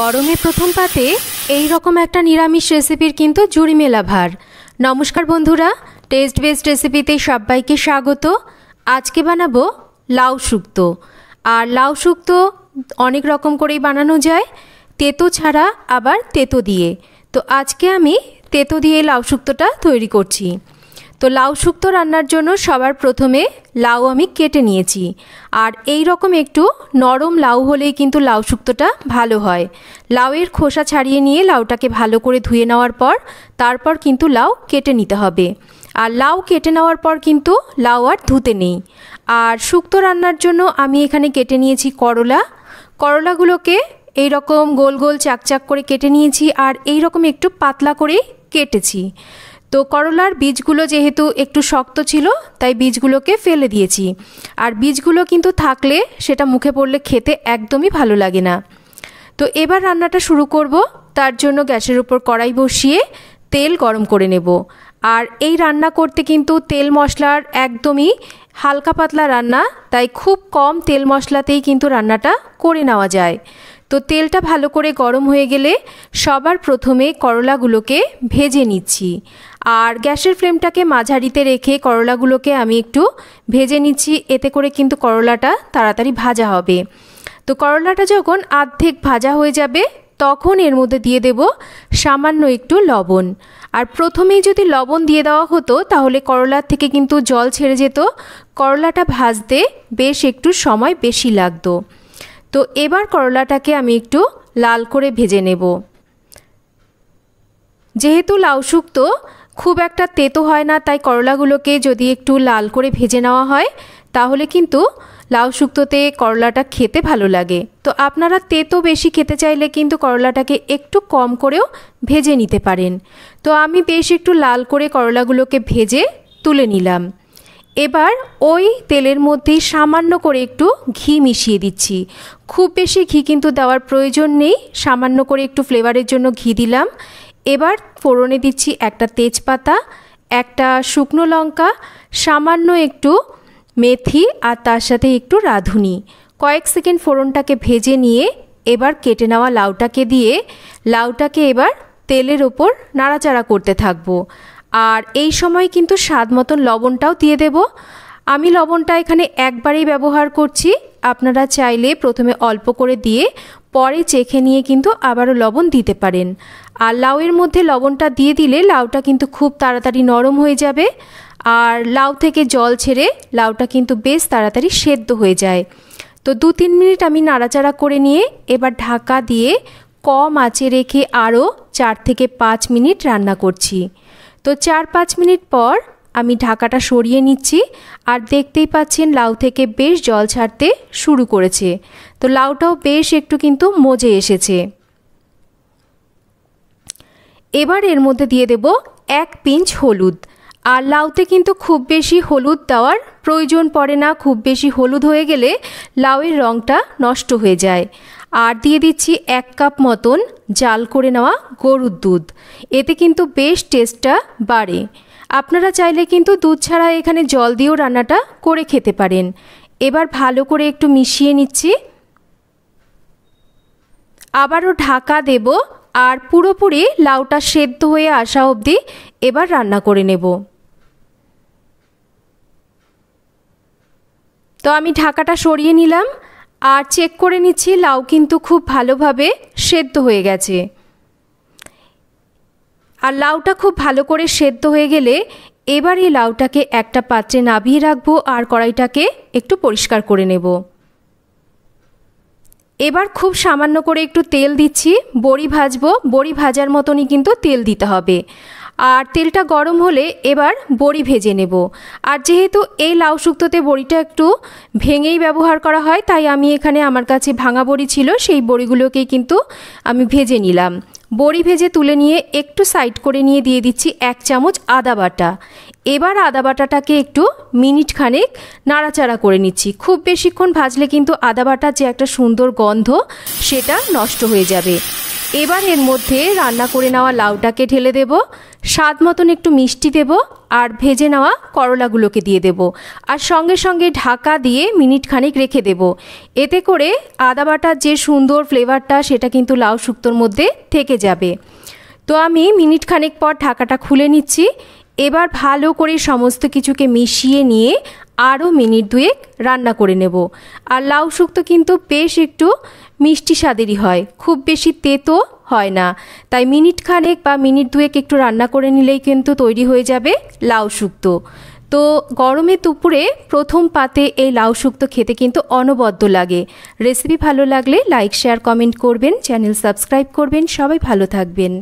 গরমে প্রথম পাতে এই রকম একটা নিরামিষ রেসিপির কিন্তু জুড়ি মেলা ভার নমস্কার বন্ধুরা টেস্ট বেস্ট রেসিপিতে সবাইকে স্বাগত আজকে বানাবো লাউ শুক্ত আর লাউ শুক্ত অনেক রকম করেই বানানো যায় তেতো ছাড়া আবার তেতো দিয়ে তো আজকে আমি তেতো দিয়ে লাউ শুক্তটা তৈরি করছি তো লাউ শুক্তো রান্নার জন্য সবার প্রথমে লাউ আমি কেটে নিয়েছি আর এই রকম একটু নরম লাউ হলেই কিন্তু লাউ শুক্তোটা ভালো হয় লাউয়ের খোসা ছাড়িয়ে নিয়ে লাউটাকে ভালো করে ধুয়ে নেওয়ার পর তারপর কিন্তু লাউ কেটে নিতে হবে আর লাউ কেটে নেওয়ার পর কিন্তু লাউ আর ধুতে নেই আর শুক্তো রান্নার জন্য আমি এখানে কেটে নিয়েছি করলা করলাগুলোকে এই রকম গোল গোল চাকচাক করে কেটে নিয়েছি আর এই রকম একটু পাতলা করে কেটেছি তো করলার বীজগুলো যেহেতু একটু শক্ত ছিল তাই বীজগুলোকে ফেলে দিয়েছি আর বীজগুলো কিন্তু থাকলে সেটা মুখে পড়লে খেতে একদমই ভালো লাগে না তো এবার রান্নাটা শুরু করব তার জন্য গ্যাসের উপর কড়াই বসিয়ে তেল গরম করে নেব আর এই রান্না করতে কিন্তু তেল মশলার একদমই হালকা পাতলা রান্না তাই খুব কম তেল মশলাতেই কিন্তু রান্নাটা করে নেওয়া যায় তো তেলটা ভালো করে গরম হয়ে গেলে সবার প্রথমে করলাগুলোকে ভেজে নিচ্ছি আর গ্যাসের ফ্লেমটাকে মাঝারিতে রেখে করলাগুলোকে আমি একটু ভেজে নিচ্ছি এতে করে কিন্তু করলাটা তাড়াতাড়ি ভাজা হবে তো করলাটা যখন আর্ধেক ভাজা হয়ে যাবে তখন এর মধ্যে দিয়ে দেব সামান্য একটু লবণ আর প্রথমেই যদি লবণ দিয়ে দেওয়া হতো তাহলে করলার থেকে কিন্তু জল ছেড়ে যেত করলাটা ভাজতে বেশ একটু সময় বেশি লাগতো তো এবার করলাটাকে আমি একটু লাল করে ভেজে নেব যেহেতু লাউ শুক্তো খুব একটা তেতো হয় না তাই করলাগুলোকে যদি একটু লাল করে ভেজে নেওয়া হয় তাহলে কিন্তু লাউ শুক্তোতে করলাটা খেতে ভালো লাগে তো আপনারা তেতো বেশি খেতে চাইলে কিন্তু করলাটাকে একটু কম করেও ভেজে নিতে পারেন তো আমি বেশ একটু লাল করে করলাগুলোকে ভেজে তুলে নিলাম এবার ওই তেলের মধ্যেই সামান্য করে একটু ঘি মিশিয়ে দিচ্ছি খুব বেশি ঘি কিন্তু দেওয়ার প্রয়োজন নেই সামান্য করে একটু ফ্লেভারের জন্য ঘি দিলাম এবার ফোড়নে দিচ্ছি একটা তেজপাতা একটা শুকনো লঙ্কা সামান্য একটু মেথি আর তার সাথে একটু রাঁধুনি কয়েক সেকেন্ড ফোড়নটাকে ভেজে নিয়ে এবার কেটে নেওয়া লাউটাকে দিয়ে লাউটাকে এবার তেলের ওপর নাড়াচাড়া করতে থাকবো আর এই সময় কিন্তু স্বাদ মতন লবণটাও দিয়ে দেব আমি লবণটা এখানে একবারেই ব্যবহার করছি আপনারা চাইলে প্রথমে অল্প করে দিয়ে পরে চেখে নিয়ে কিন্তু আবারও লবণ দিতে পারেন আর লাউয়ের মধ্যে লবণটা দিয়ে দিলে লাউটা কিন্তু খুব তাড়াতাড়ি নরম হয়ে যাবে আর লাউ থেকে জল ছেড়ে লাউটা কিন্তু বেশ তাড়াতাড়ি সেদ্ধ হয়ে যায় তো দু তিন মিনিট আমি নাড়াচাড়া করে নিয়ে এবার ঢাকা দিয়ে কম আঁচে রেখে আরও চার থেকে পাঁচ মিনিট রান্না করছি তো চার পাঁচ মিনিট পর আমি ঢাকাটা সরিয়ে নিচ্ছি আর দেখতেই পাচ্ছেন লাউ থেকে বেশ জল ছাড়তে শুরু করেছে তো লাউটাও বেশ একটু কিন্তু মজে এসেছে এবার এর মধ্যে দিয়ে দেব এক পিঞ্চ হলুদ আর লাউতে কিন্তু খুব বেশি হলুদ দেওয়ার প্রয়োজন পড়ে না খুব বেশি হলুদ হয়ে গেলে লাউয়ের রঙটা নষ্ট হয়ে যায় আর দিয়ে দিচ্ছি এক কাপ মতন জাল করে নেওয়া গরুর দুধ এতে কিন্তু বেশ টেস্টটা বাড়ে আপনারা চাইলে কিন্তু দুধ ছাড়া এখানে জল দিয়েও রান্নাটা করে খেতে পারেন এবার ভালো করে একটু মিশিয়ে নিচ্ছি আবারও ঢাকা দেব আর পুরোপুরি লাউটা সেদ্ধ হয়ে আসা অবধি এবার রান্না করে নেব তো আমি ঢাকাটা সরিয়ে নিলাম আর চেক করে নিচ্ছি লাউ কিন্তু খুব ভালোভাবে সেদ্ধ হয়ে গেছে আর লাউটা খুব ভালো করে সেদ্ধ হয়ে গেলে এবার এই লাউটাকে একটা পাত্রে নাবিয়ে রাখবো আর কড়াইটাকে একটু পরিষ্কার করে নেব এবার খুব সামান্য করে একটু তেল দিচ্ছি বড়ি ভাজবো বড়ি ভাজার মতনই কিন্তু তেল দিতে হবে আর তেলটা গরম হলে এবার বড়ি ভেজে নেব আর যেহেতু এই লাউ শুক্তোতে বড়িটা একটু ভেঙেই ব্যবহার করা হয় তাই আমি এখানে আমার কাছে ভাঙা বড়ি ছিল সেই বড়িগুলোকেই কিন্তু আমি ভেজে নিলাম বড়ি ভেজে তুলে নিয়ে একটু সাইড করে নিয়ে দিয়ে দিচ্ছি এক চামচ আদা বাটা এবার আদা বাটাটাকে একটু মিনিট খানেক নাড়াচাড়া করে নিচ্ছি খুব বেশিক্ষণ ভাজলে কিন্তু আদা বাটার যে একটা সুন্দর গন্ধ সেটা নষ্ট হয়ে যাবে এবার এর মধ্যে রান্না করে নেওয়া লাউটাকে ঢেলে দেবো স্বাদ মতন একটু মিষ্টি দেব আর ভেজে নেওয়া করলাগুলোকে দিয়ে দেব আর সঙ্গে সঙ্গে ঢাকা দিয়ে মিনিট খানিক রেখে দেব এতে করে আদা বাটার যে সুন্দর ফ্লেভারটা সেটা কিন্তু লাউ শুক্তোর মধ্যে থেকে যাবে তো আমি মিনিট খানিক পর ঢাকাটা খুলে নিচ্ছি এবার ভালো করে সমস্ত কিছুকে মিশিয়ে নিয়ে আরও মিনিট দুয়েক রান্না করে নেব আর লাউ শুক্তো কিন্তু বেশ একটু মিষ্টি স্বাদেরই হয় খুব বেশি তেতো হয় না তাই মিনিট খানেক বা মিনিট দুয়েক একটু রান্না করে নিলেই কিন্তু তৈরি হয়ে যাবে লাউ শুক্ত তো গরমে দুপুরে প্রথম পাতে এই লাউ শুক্ত খেতে কিন্তু অনবদ্য লাগে রেসিপি ভালো লাগলে লাইক শেয়ার কমেন্ট করবেন চ্যানেল সাবস্ক্রাইব করবেন সবাই ভালো থাকবেন